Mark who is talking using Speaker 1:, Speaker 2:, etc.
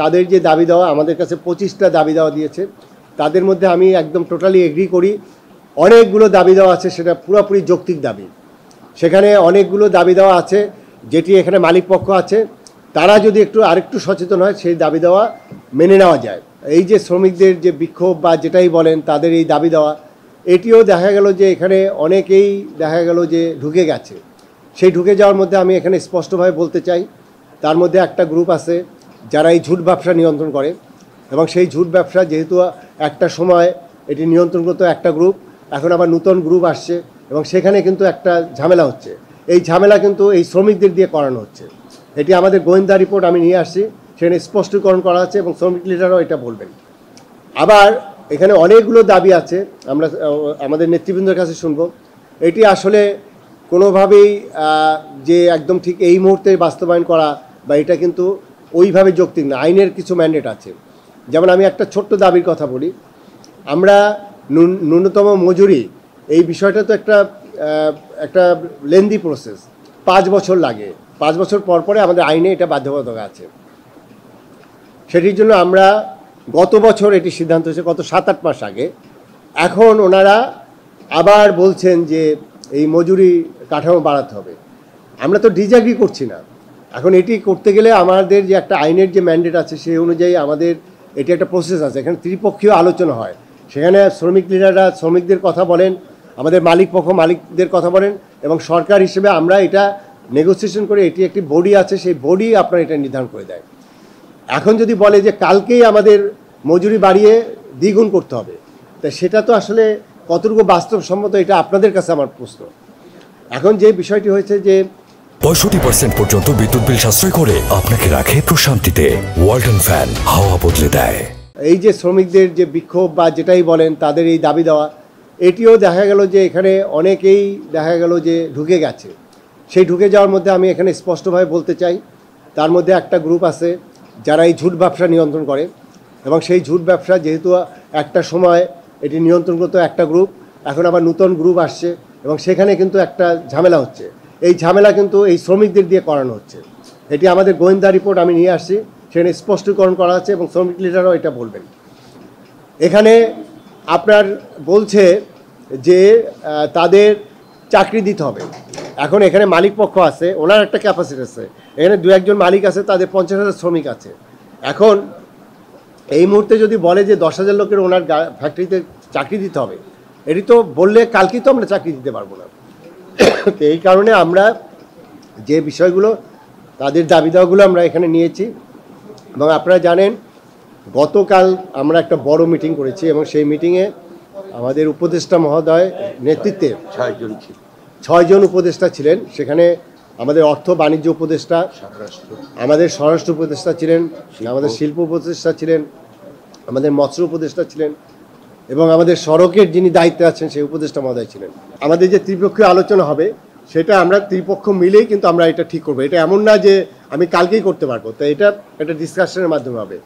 Speaker 1: তাদের যে দাবি দেওয়া আমাদের কাছে পঁচিশটা দাবি দেওয়া দিয়েছে তাদের মধ্যে আমি একদম টোটালি এগ্রি করি অনেকগুলো দাবি দেওয়া আছে সেটা পুরোপুরি যৌক্তিক দাবি সেখানে অনেকগুলো দাবি দেওয়া আছে যেটি এখানে মালিকপক্ষ আছে তারা যদি একটু আরেকটু সচেতন হয় সেই দাবি দেওয়া মেনে নেওয়া যায় এই যে শ্রমিকদের যে বিক্ষোভ বা যেটাই বলেন তাদের এই দাবি দেওয়া এটিও দেখা গেল যে এখানে অনেকেই দেখা গেল যে ঢুকে গেছে সেই ঢুকে যাওয়ার মধ্যে আমি এখানে স্পষ্টভাবে বলতে চাই তার মধ্যে একটা গ্রুপ আছে যারা এই ঝুট ব্যবসা নিয়ন্ত্রণ করে এবং সেই ঝুট ব্যবসা যেহেতু একটা সময় এটি নিয়ন্ত্রণ করতো একটা গ্রুপ এখন আবার নূতন গ্রুপ আসছে এবং সেখানে কিন্তু একটা ঝামেলা হচ্ছে এই ঝামেলা কিন্তু এই শ্রমিকদের দিয়ে করানো হচ্ছে এটি আমাদের গোয়েন্দা রিপোর্ট আমি নিয়ে আসছি সেখানে স্পষ্টীকরণ করা আছে এবং শ্রমিক লিডাররাও এটা বলবেন আবার এখানে অনেকগুলো দাবি আছে আমরা আমাদের নেতৃবৃন্দের কাছে শুনব এটি আসলে কোনোভাবেই যে একদম ঠিক এই মুহূর্তে বাস্তবায়ন করা বা এটা কিন্তু ওইভাবে যৌক্তিক না আইনের কিছু ম্যান্ডেট আছে যেমন আমি একটা ছোট্ট দাবির কথা বলি আমরা ন্যূনতম মজুরি এই বিষয়টা তো একটা একটা লেন্দি প্রসেস পাঁচ বছর লাগে পাঁচ বছর পর পরে আমাদের আইনে এটা বাধ্যবাধক আছে সেটির জন্য আমরা গত বছর এটি সিদ্ধান্ত হয়েছে গত সাত আট মাস আগে এখন ওনারা আবার বলছেন যে এই মজুরি কাঠামো বাড়াতে হবে আমরা তো ডিজাগ্রি করছি না এখন এটি করতে গেলে আমাদের যে একটা আইনের যে ম্যান্ডেট আছে সেই অনুযায়ী আমাদের এটি একটা প্রসেস আছে এখানে ত্রিপক্ষীয় আলোচনা হয় সেখানে শ্রমিক লিডাররা শ্রমিকদের কথা বলেন আমাদের মালিক পক্ষ মালিকদের কথা বলেন এবং সরকার হিসেবে আমরা এটা নেগোসিয়েশন করে এটি একটি বডি আছে সেই বডি আপনার এটা নির্ধারণ করে দেয় এখন যদি বলে যে কালকেই আমাদের মজুরি বাড়িয়ে দ্বিগুণ করতে হবে তা সেটা তো আসলে কতটুকু বাস্তবসম্মত এটা আপনাদের কাছে আমার প্রশ্ন এখন যে বিষয়টি হয়েছে যে পঁয়ষট্টি পার্সেন্ট পর্যন্ত বিদ্যুৎ বিল সাশ্রয় করে আপনাকে রাখে প্রশান্তিতে ওয়ালটন ফ্যান হাওয়া বদলে দেয় এই যে শ্রমিকদের যে বিক্ষোভ বা যেটাই বলেন তাদের এই দাবি দেওয়া এটিও দেখা গেল যে এখানে অনেকেই দেখা গেল যে ঢুকে গেছে সেই ঢুকে যাওয়ার মধ্যে আমি এখানে স্পষ্টভাবে বলতে চাই তার মধ্যে একটা গ্রুপ আছে যারা এই ঝুট ব্যবসা নিয়ন্ত্রণ করে এবং সেই ঝুট ব্যবসা যেহেতু একটা সময় এটি নিয়ন্ত্রণ করতো একটা গ্রুপ এখন আবার নূতন গ্রুপ আসছে এবং সেখানে কিন্তু একটা ঝামেলা হচ্ছে এই ঝামেলা কিন্তু এই শ্রমিকদের দিয়ে করানো হচ্ছে এটি আমাদের গোয়েন্দা রিপোর্ট আমি নিয়ে আসছি সেখানে স্পষ্টীকরণ করা আছে এবং শ্রমিক লিডাররাও এটা বলবেন এখানে আপনার বলছে যে তাদের চাকরি দিতে হবে এখন এখানে মালিক পক্ষ আছে ওনার একটা ক্যাপাসিটি আছে এখানে দু একজন মালিক আছে তাদের পঞ্চাশ হাজার শ্রমিক আছে এখন এই মুহূর্তে যদি বলে যে দশ হাজার লোকের ওনার ফ্যাক্টরিতে চাকরি দিতে হবে এটি তো বললে কালকেই তো আমরা চাকরি দিতে পারবো না তো এই কারণে আমরা যে বিষয়গুলো তাদের দাবি দাওয়াগুলো আমরা এখানে নিয়েছি এবং আপনারা জানেন গতকাল আমরা একটা বড় মিটিং করেছি এবং সেই মিটিংয়ে আমাদের উপদেষ্টা মহোদয় নেতৃত্বে ছয়জন ছয়জন উপদেষ্টা ছিলেন সেখানে আমাদের অর্থ বাণিজ্য উপদেষ্টা আমাদের স্বরাষ্ট্র উপদেষ্টা ছিলেন আমাদের শিল্প উপদেষ্টা ছিলেন আমাদের মৎস্য উপদেষ্টা ছিলেন এবং আমাদের সড়কের যিনি দায়িত্বে আছেন সেই উপদেষ্টা মহোদয় ছিলেন আমাদের যে ত্রিপক্ষীয় আলোচনা হবে সেটা আমরা ত্রিপক্ষ মিলেই কিন্তু আমরা এটা ঠিক করবো এটা এমন না যে আমি কালকেই করতে পারবো তো এটা একটা ডিসকাশনের মাধ্যমে হবে